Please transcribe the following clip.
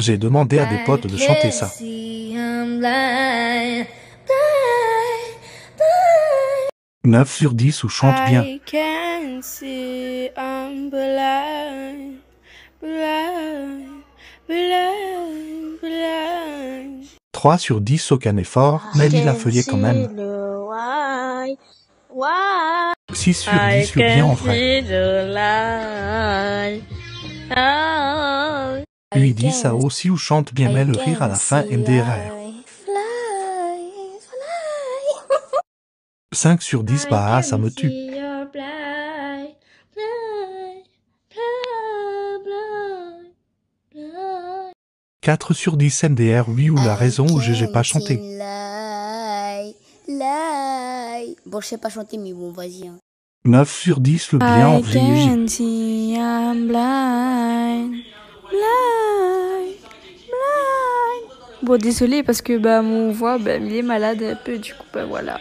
J'ai demandé à des bah, potes de chanter ça. 9 bah, bah. sur 10 ou chante bien. 3 sur 10 aucun effort, mais il la feuillet quand même. 6 sur 10 le bien en vrai. 8-10, ça aussi ou chante bien mais le rire à la fin MDRR. 5 sur 10, bah ça me tue. 4 sur 10 MDR, oui ou la raison où j'ai pas chanté. Bon, je sais pas chanter, bon, vas-y. 9 hein. sur 10, le bien en désolé parce que bah mon voix bah, il est malade un peu du coup bah voilà.